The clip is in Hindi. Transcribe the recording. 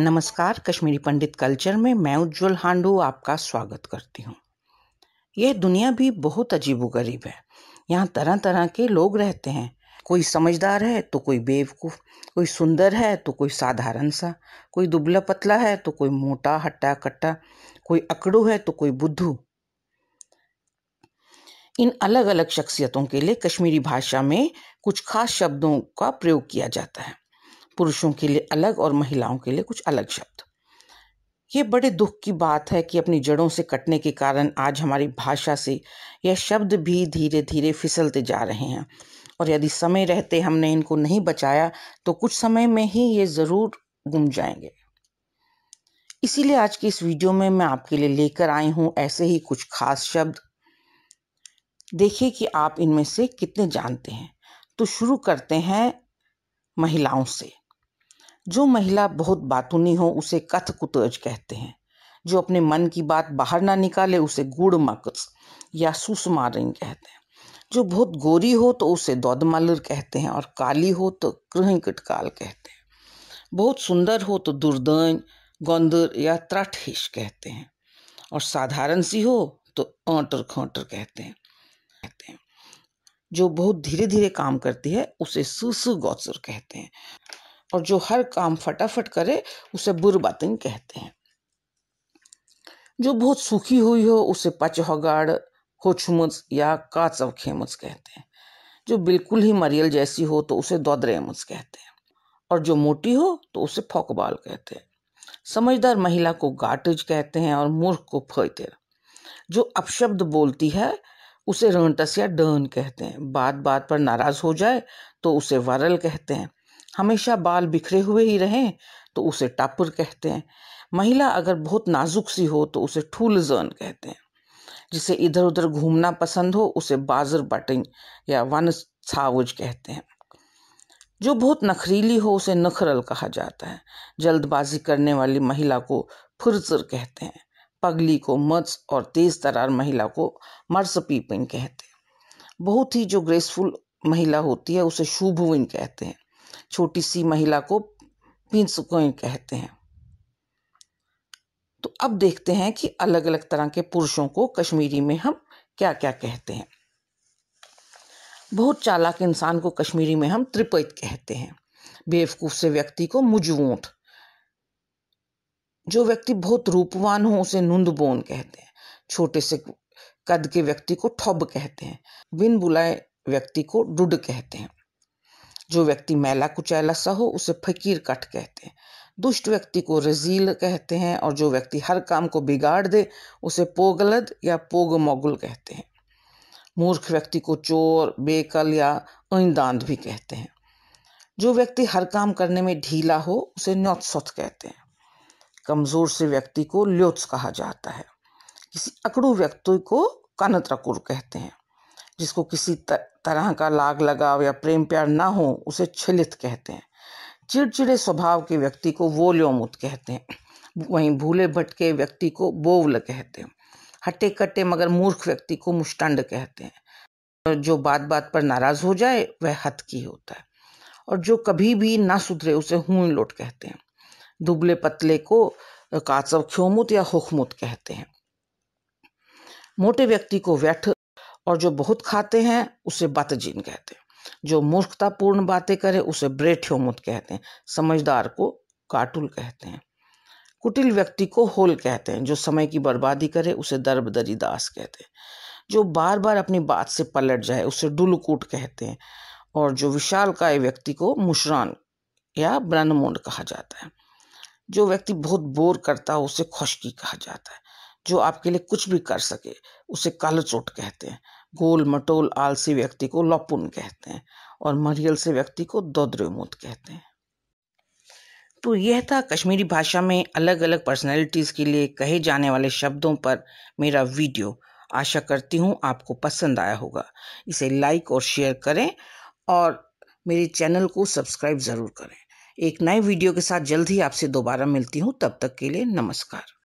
नमस्कार कश्मीरी पंडित कल्चर में मैं उज्जवल हांडू आपका स्वागत करती हूँ यह दुनिया भी बहुत अजीबोगरीब है यहाँ तरह तरह के लोग रहते हैं कोई समझदार है तो कोई बेवकूफ़ कोई सुंदर है तो कोई साधारण सा कोई दुबला पतला है तो कोई मोटा हट्टा कट्टा कोई अकड़ू है तो कोई बुद्धू इन अलग अलग शख्सियतों के लिए कश्मीरी भाषा में कुछ खास शब्दों का प्रयोग किया जाता है पुरुषों के लिए अलग और महिलाओं के लिए कुछ अलग शब्द ये बड़े दुख की बात है कि अपनी जड़ों से कटने के कारण आज हमारी भाषा से यह शब्द भी धीरे धीरे फिसलते जा रहे हैं और यदि समय रहते हमने इनको नहीं बचाया तो कुछ समय में ही ये ज़रूर गुम जाएंगे इसीलिए आज के इस वीडियो में मैं आपके लिए लेकर आई हूँ ऐसे ही कुछ खास शब्द देखिए कि आप इनमें से कितने जानते हैं तो शुरू करते हैं महिलाओं से जो महिला बहुत बातूनी हो उसे कथ कुतज कहते हैं जो अपने मन की बात बाहर ना निकाले उसे गुड़ मकस या सुसमारिंग कहते हैं जो बहुत गोरी हो तो उसे दौदमालर कहते हैं और काली हो तो कटकाल कहते हैं बहुत सुंदर हो तो दुर्दन गोंदर या त्राठेश कहते हैं और साधारण सी हो तो अंटर खटर कहते हैं कहते हैं जो बहुत धीरे धीरे काम करती है उसे सुसु गौसर कहते हैं और जो हर काम फटाफट करे उसे बुरबातिन कहते हैं जो बहुत सूखी हुई हो उसे पचहगाड़ होछमुच या काचवखेमुच कहते हैं जो बिल्कुल ही मरियल जैसी हो तो उसे दौदरेमुच कहते हैं और जो मोटी हो तो उसे फोकबाल कहते हैं समझदार महिला को गाटज कहते हैं और मूर्ख को फैतर जो अपशब्द बोलती है उसे रंटस या डन कहते हैं बात बात पर नाराज हो जाए तो उसे वरल कहते हैं हमेशा बाल बिखरे हुए ही रहें तो उसे टापुर कहते हैं महिला अगर बहुत नाजुक सी हो तो उसे ठूल जर्न कहते हैं जिसे इधर उधर घूमना पसंद हो उसे बाजर बटिंग या वन छावज कहते हैं जो बहुत नखरीली हो उसे नखरल कहा जाता है जल्दबाजी करने वाली महिला को फुरसर कहते हैं पगली को मर्स और तेज़ तरार महिला को मर्स पीपिंग कहते हैं बहुत ही जो ग्रेसफुल महिला होती है उसे शुभविन कहते हैं छोटी सी महिला को पिंस कोइन कहते हैं तो अब देखते हैं कि अलग अलग तरह के पुरुषों को कश्मीरी में हम क्या क्या कहते हैं बहुत चालाक इंसान को कश्मीरी में हम त्रिपैत कहते हैं बेवकूफ़ से व्यक्ति को मुजवूट जो व्यक्ति बहुत रूपवान हो उसे नुंदबोन कहते हैं छोटे से कद के व्यक्ति को ठब कहते हैं बिन बुलाए व्यक्ति को डुड कहते हैं जो व्यक्ति मैला कुचैला सा हो उसे फकीर कट कहते हैं दुष्ट व्यक्ति को रजील कहते हैं और जो व्यक्ति हर काम को बिगाड़ दे उसे पोगलद या पोग मोगुल कहते हैं मूर्ख व्यक्ति को चोर बेकल या अइंदांद भी कहते हैं जो व्यक्ति हर काम करने में ढीला हो उसे न्योत्सत कहते हैं कमज़ोर से व्यक्ति को ल्योत्स कहा जाता है किसी अकड़ू व्यक्ति को कनत्रकुर कहते हैं जिसको किसी तरह का लाग लगाव या प्रेम प्यार ना हो उसे छिलित कहते हैं चिड़चिड़े स्वभाव के व्यक्ति को वोल्योमुत कहते हैं वहीं भूले भटके व्यक्ति को बोवल कहते हैं हटे कट्टे मगर मूर्ख व्यक्ति को मुष्टंड कहते हैं जो बात बात पर नाराज हो जाए वह की होता है और जो कभी भी ना सुधरे उसे हूं लोट कहते हैं दुबले पतले को काचव ख्योमुत या हुखमुत कहते हैं मोटे व्यक्ति को व्यठ और जो बहुत खाते हैं उसे बतजीन कहते हैं जो मूर्खतापूर्ण बातें करे उसे ब्रेठ्योमुत कहते हैं समझदार को काटुल कहते हैं कुटिल व्यक्ति को होल कहते हैं जो समय की बर्बादी करे उसे दर्बदरी दास कहते हैं जो बार बार अपनी बात से पलट जाए उसे डुलकूट कहते हैं और जो विशाल काय व्यक्ति को मुशरान या ब्रनमुंड कहा जाता है जो व्यक्ति बहुत बोर करता है उसे खुशकी कहा जाता है जो आपके लिए कुछ भी कर सके उसे कालचोट कहते हैं गोल मटोल आलसी व्यक्ति को लपुन कहते हैं और मरियल से व्यक्ति को दौद्रेमूत कहते हैं तो यह था कश्मीरी भाषा में अलग अलग पर्सनैलिटीज़ के लिए कहे जाने वाले शब्दों पर मेरा वीडियो आशा करती हूँ आपको पसंद आया होगा इसे लाइक और शेयर करें और मेरे चैनल को सब्सक्राइब ज़रूर करें एक नए वीडियो के साथ जल्द ही आपसे दोबारा मिलती हूँ तब तक के लिए नमस्कार